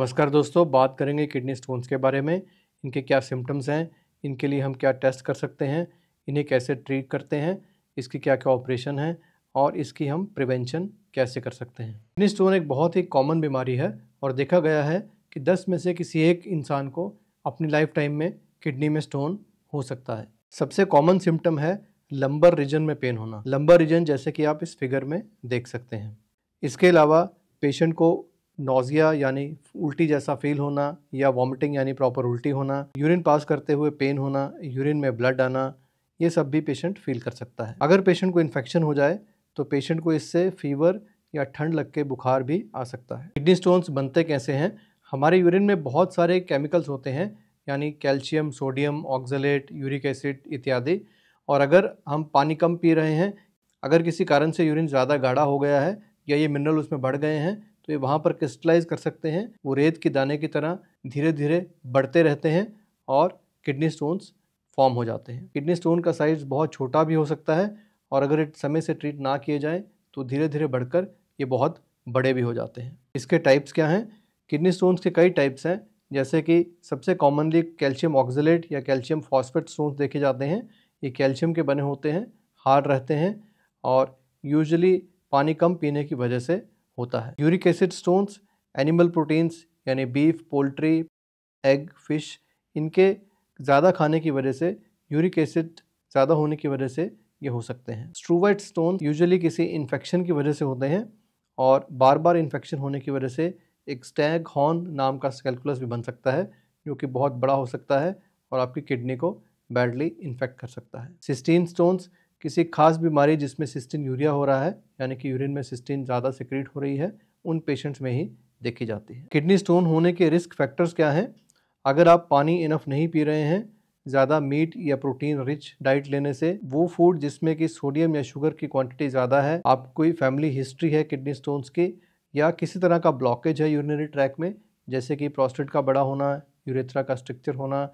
नमस्कार दोस्तों बात करेंगे किडनी स्टोन्स के बारे में इनके क्या सिम्टम्स हैं इनके लिए हम क्या टेस्ट कर सकते हैं इन्हें कैसे ट्रीट करते हैं इसकी क्या क्या ऑपरेशन है और इसकी हम प्रिवेंशन कैसे कर सकते हैं किडनी स्टोन एक बहुत ही कॉमन बीमारी है और देखा गया है कि दस में से किसी एक इंसान को अपनी लाइफ टाइम में किडनी में स्टोन हो सकता है सबसे कॉमन सिम्टम है लंबर रीजन में पेन होना लंबर रीजन जैसे कि आप इस फिगर में देख सकते हैं इसके अलावा पेशेंट को नोज़िया यानी उल्टी जैसा फील होना या वॉमिटिंग यानी प्रॉपर उल्टी होना यूरिन पास करते हुए पेन होना यूरिन में ब्लड आना ये सब भी पेशेंट फील कर सकता है अगर पेशेंट को इन्फेक्शन हो जाए तो पेशेंट को इससे फीवर या ठंड लग के बुखार भी आ सकता है किडनी स्टोन्स बनते कैसे हैं हमारे यूरिन में बहुत सारे केमिकल्स होते हैं यानी calcium sodium oxalate uric acid इत्यादि और अगर हम पानी कम पी रहे हैं अगर किसी कारण से यूरिन ज़्यादा गाढ़ा हो गया है या ये मिनरल उसमें बढ़ गए हैं तो ये वहाँ पर क्रिस्टलाइज कर सकते हैं वो रेत के दाने की तरह धीरे धीरे बढ़ते रहते हैं और किडनी स्टोन्स फॉर्म हो जाते हैं किडनी स्टोन का साइज बहुत छोटा भी हो सकता है और अगर समय से ट्रीट ना किए जाएँ तो धीरे धीरे बढ़कर ये बहुत बड़े भी हो जाते हैं इसके टाइप्स क्या हैं किडनी स्टोन्स के कई टाइप्स हैं जैसे कि सबसे कॉमनली कैल्शियम ऑक्जलेट या कैल्शियम फॉस्फेट स्टोन्स देखे जाते हैं ये कैल्शियम के बने होते हैं हार्ड रहते हैं और यूजली पानी कम पीने की वजह से होता है uric acid stones animal proteins यानी बीफ पोल्ट्री एग फिश इनके ज़्यादा खाने की वजह से यूरिक एसिड ज़्यादा होने की वजह से ये हो सकते हैं स्ट्रूवाइट स्टोन यूजुअली किसी इन्फेक्शन की वजह से होते हैं और बार बार इन्फेक्शन होने की वजह से एक स्टैग हॉर्न नाम का स्कैल्कुलस भी बन सकता है जो कि बहुत बड़ा हो सकता है और आपकी किडनी को बैडली इन्फेक्ट कर सकता है सिस्टीन स्टोन्स किसी खास बीमारी जिसमें सिस्टिन यूरिया हो रहा है यानी कि यूरिन में सिस्टिन ज़्यादा सिक्रीट हो रही है उन पेशेंट्स में ही देखी जाती है किडनी स्टोन होने के रिस्क फैक्टर्स क्या हैं अगर आप पानी इनफ नहीं पी रहे हैं ज़्यादा मीट या प्रोटीन रिच डाइट लेने से वो फूड जिसमें कि सोडियम या शुगर की क्वांटिटी ज़्यादा है आप कोई फैमिली हिस्ट्री है किडनी स्टोन्स की या किसी तरह का ब्लॉकेज है यूरिनरी ट्रैक में जैसे कि प्रोस्टेट का बड़ा होना यूरेथ्रा का स्ट्रक्चर होना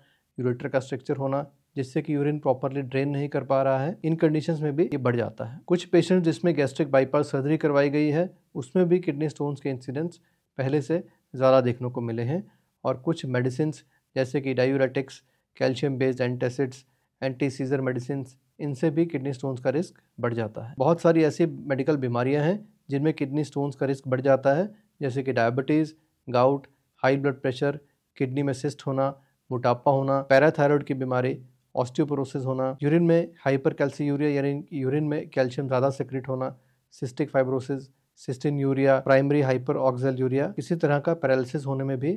यूरेटर का स्ट्रक्चर होना जिससे कि यूरिन प्रॉपरली ड्रेन नहीं कर पा रहा है इन कंडीशंस में भी ये बढ़ जाता है कुछ पेशेंट जिसमें गैस्ट्रिक बाईपास सर्जरी करवाई गई है उसमें भी किडनी स्टोन्स के इंसिडेंट्स पहले से ज़्यादा देखने को मिले हैं और कुछ मेडिसिन जैसे कि diuretics calcium based antacids anti seizure medicine इनसे भी किडनी स्टोन्स का रिस्क बढ़ जाता है बहुत सारी ऐसी मेडिकल बीमारियाँ हैं जिनमें किडनी स्टोन्स का रिस्क बढ़ जाता है जैसे कि diabetes gout high blood pressure kidney में सिस्ट होना मोटापा होना पैराथायरॉयड की बीमारी ऑस्टियोपोरोसिस होना यूरिन में हाइपर कैल्सीूरिया यानी यूरिन में कैल्शियम ज़्यादा सिक्रिट होना cystic fibrosis cystinuria primary hyperoxaluria इसी तरह का पैरालिसिस होने में भी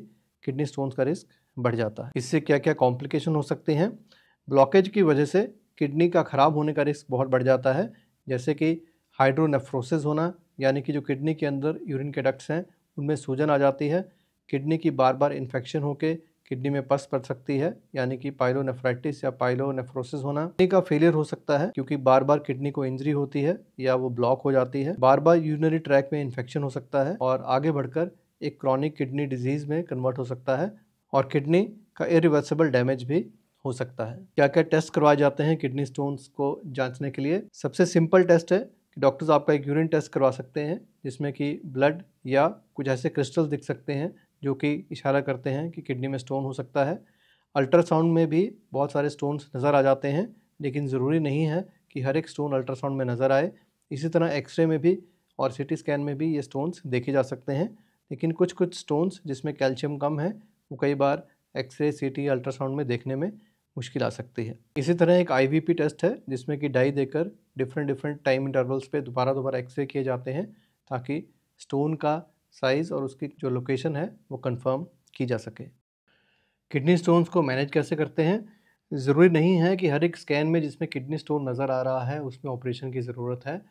किडनी स्टोन्स का रिस्क बढ़ जाता है इससे क्या क्या कॉम्प्लिकेशन हो सकते हैं ब्लॉकेज की वजह से किडनी का ख़राब होने का रिस्क बहुत बढ़ जाता है जैसे कि हाइड्रोनेफ्रोसिस होना यानी कि जो किडनी के अंदर यूरिन के डक्ट्स हैं उनमें सूजन आ जाती है किडनी की बार बार इन्फेक्शन होकर किडनी में पस पड़ सकती है यानी कि पाइलोनेफ्राइटिस या पाइलोनेफ्रोसिस होना किडनी का फेलियर हो सकता है क्योंकि बार बार किडनी को इंजरी होती है या वो ब्लॉक हो जाती है बार बार यूनरी ट्रैक में इन्फेक्शन हो सकता है और आगे बढ़कर एक क्रॉनिक किडनी डिजीज़ में कन्वर्ट हो सकता है और किडनी का इरिवर्सिबल डैमेज भी हो सकता है क्या क्या टेस्ट करवाए जाते हैं किडनी स्टोन्स को जांचने के लिए सबसे सिंपल टेस्ट है कि डॉक्टर्स आपका एक यूरिन टेस्ट करवा सकते हैं जिसमें कि ब्लड या कुछ ऐसे क्रिस्टल्स दिख सकते हैं जो कि इशारा करते हैं कि किडनी में स्टोन हो सकता है अल्ट्रासाउंड में भी बहुत सारे स्टोन्स नज़र आ जाते हैं लेकिन ज़रूरी नहीं है कि हर एक स्टोन अल्ट्रासाउंड में नज़र आए इसी तरह एक्सरे में भी और सिटी स्कैन में भी ये स्टोन्स देखे जा सकते हैं लेकिन कुछ कुछ स्टोन्स जिसमें कैल्शियम कम है वो कई बार एक्सरे सीटी अल्ट्रासाउंड में देखने में मुश्किल आ सकती है इसी तरह एक आई टेस्ट है जिसमें कि डाई देकर डिफरेंट डिफरेंट टाइम इंटरवल्स पर दोबारा दोबारा एक्सरे किए जाते हैं ताकि स्टोन का साइज़ और उसकी जो लोकेशन है वो कंफर्म की जा सके किडनी स्टोन्स को मैनेज कैसे करते हैं ज़रूरी नहीं है कि हर एक स्कैन में जिसमें किडनी स्टोन नज़र आ रहा है उसमें ऑपरेशन की ज़रूरत है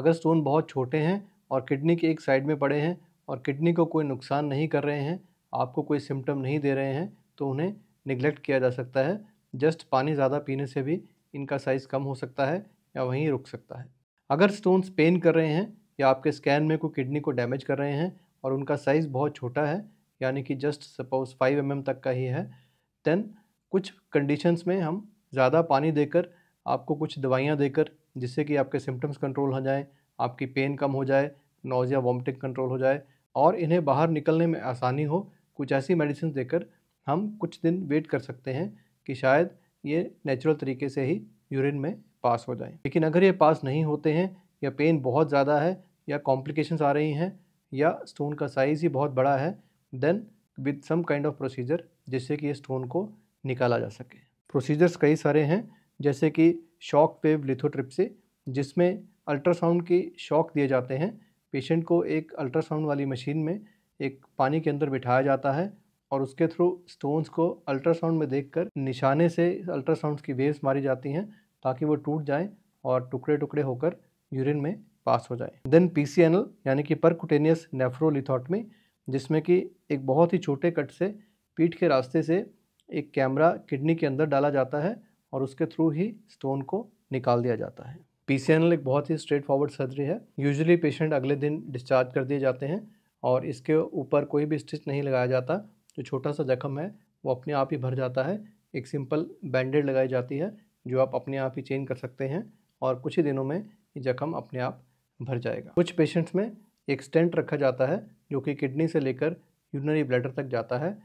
अगर स्टोन बहुत छोटे हैं और किडनी के एक साइड में पड़े हैं और किडनी को कोई नुकसान नहीं कर रहे हैं आपको कोई सिम्टम नहीं दे रहे हैं तो उन्हें निगलेक्ट किया जा सकता है जस्ट पानी ज़्यादा पीने से भी इनका साइज़ कम हो सकता है या वहीं रुक सकता है अगर स्टोन्स पेन कर रहे हैं या आपके स्कैन में कोई किडनी को डैमेज कर रहे हैं और उनका साइज़ बहुत छोटा है यानी कि जस्ट सपोज फाइव एम तक का ही है देन कुछ कंडीशंस में हम ज़्यादा पानी देकर आपको कुछ दवाइयाँ देकर जिससे कि आपके सिम्टम्स कंट्रोल हो जाएँ आपकी पेन कम हो जाए नोज़िया वॉमिटिंग कंट्रोल हो जाए और इन्हें बाहर निकलने में आसानी हो कुछ ऐसी मेडिसिन देकर हम कुछ दिन वेट कर सकते हैं कि शायद ये नेचुरल तरीके से ही यूरिन में पास हो जाए लेकिन अगर ये पास नहीं होते हैं या पेन बहुत ज़्यादा है या कॉम्प्लिकेशंस आ रही हैं या स्टोन का साइज़ ही बहुत बड़ा है then with some kind of procedure जिससे कि ये स्टोन को निकाला जा सके प्रोसीजर्स कई सारे हैं जैसे कि शॉक वेव लिथोट्रिप्सी जिसमें अल्ट्रासाउंड के शॉक दिए जाते हैं पेशेंट को एक अल्ट्रासाउंड वाली मशीन में एक पानी के अंदर बिठाया जाता है और उसके थ्रू स्टोन्स को अल्ट्रासाउंड में देखकर निशाने से अल्ट्रासाउंड की वेव्स मारी जाती हैं ताकि वो टूट जाएं और टुकड़े टुकड़े होकर यूरिन में पास हो जाए देन पी यानी कि परकुटेनियस नेफ्रोलिथॉटमी जिसमें कि एक बहुत ही छोटे कट से पीठ के रास्ते से एक कैमरा किडनी के अंदर डाला जाता है और उसके थ्रू ही स्टोन को निकाल दिया जाता है पी एक बहुत ही स्ट्रेट फॉरवर्ड सर्जरी है यूजुअली पेशेंट अगले दिन डिस्चार्ज कर दिए जाते हैं और इसके ऊपर कोई भी स्टिच नहीं लगाया जाता जो छोटा सा जख्म है वो अपने आप ही भर जाता है एक सिंपल बैंडेड लगाई जाती है जो आप अपने आप ही चेंज कर सकते हैं और कुछ ही दिनों में ये जख्म अपने आप भर जाएगा कुछ पेशेंट्स में एक स्टेंट रखा जाता है जो कि किडनी से लेकर यूरिनरी ब्लैडर तक जाता है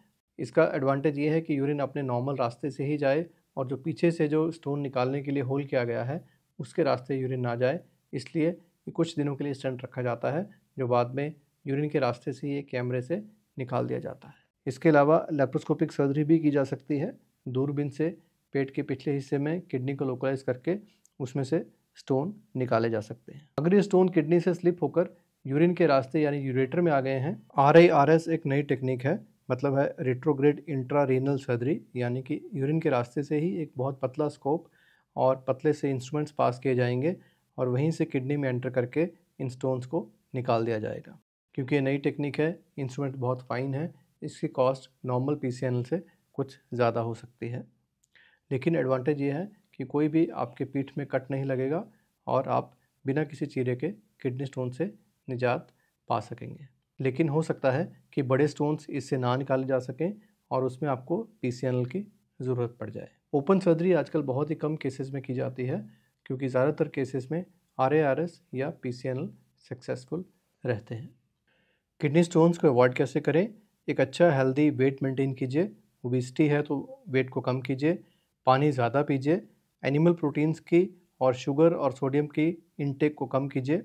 इसका एडवांटेज ये है कि यूरिन अपने नॉर्मल रास्ते से ही जाए और जो पीछे से जो स्टोन निकालने के लिए होल किया गया है उसके रास्ते यूरिन ना जाए इसलिए कुछ दिनों के लिए स्टेंट रखा जाता है जो बाद में यूरिन के रास्ते से ही कैमरे से निकाल दिया जाता है इसके अलावा लेप्रोस्कोपिक सर्जरी भी की जा सकती है दूरबीन से पेट के पिछले हिस्से में किडनी को लोकलाइज करके उसमें से स्टोन निकाले जा सकते हैं अगर ये स्टोन किडनी से स्लिप होकर यूरिन के रास्ते यानी यूरेटर में आ गए हैं आर आई आर एस एक नई टेक्निक है मतलब है रेट्रोग्रेड इंट्रा रीनल सर्जरी यानी कि यूरिन के रास्ते से ही एक बहुत पतला स्कोप और पतले से इंस्ट्रूमेंट्स पास किए जाएंगे और वहीं से किडनी में एंटर करके इन स्टोन्स को निकाल दिया जाएगा क्योंकि ये नई टेक्निक है इंस्ट्रूमेंट बहुत फाइन है इसकी कॉस्ट नॉर्मल पी से कुछ ज़्यादा हो सकती है लेकिन एडवांटेज ये है कि कोई भी आपके पीठ में कट नहीं लगेगा और आप बिना किसी चीरे के किडनी स्टोन से निजात पा सकेंगे लेकिन हो सकता है कि बड़े स्टोन्स इससे ना निकाले जा सकें और उसमें आपको पी की ज़रूरत पड़ जाए ओपन सर्जरी आजकल बहुत ही कम केसेस में की जाती है क्योंकि ज़्यादातर केसेस में आर या पी सक्सेसफुल रहते हैं किडनी स्टोन्स को अवॉइड कैसे करें एक अच्छा हेल्दी वेट मेंटेन कीजिए ओबिसिटी है तो वेट को कम कीजिए पानी ज़्यादा पीजिए एनिमल प्रोटीन्स की और शुगर और सोडियम की इनटेक को कम कीजिए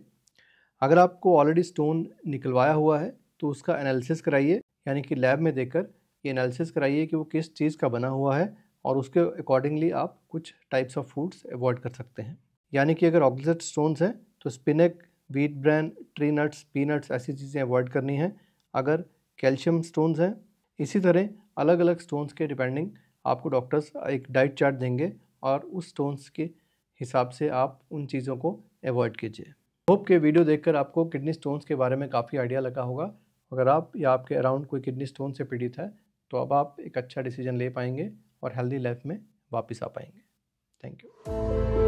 अगर आपको ऑलरेडी स्टोन निकलवाया हुआ है तो उसका एनालिसिस कराइए यानी कि लैब में देकर ये एनालिसिस कराइए कि वो किस चीज़ का बना हुआ है और उसके अकॉर्डिंगली आप कुछ टाइप्स ऑफ फूड्स अवॉइड कर सकते हैं यानी कि अगर ऑक्सीडेट स्टोन्स हैं तो spinach wheat bran tree nuts peanuts ऐसी चीज़ें अवॉइड करनी है अगर कैल्शियम स्टोन्स हैं इसी तरह अलग अलग स्टोन्स के डिपेंडिंग आपको डॉक्टर्स एक डाइट चार्ट देंगे और उस टोन्स के हिसाब से आप उन चीज़ों को अवॉइड कीजिए होप के वीडियो देखकर आपको किडनी स्टोन्स के बारे में काफ़ी आइडिया लगा होगा अगर आप या आपके अराउंड कोई किडनी स्टोन से पीड़ित है तो अब आप एक अच्छा डिसीजन ले पाएंगे और हेल्दी लाइफ में वापस आ पाएंगे थैंक यू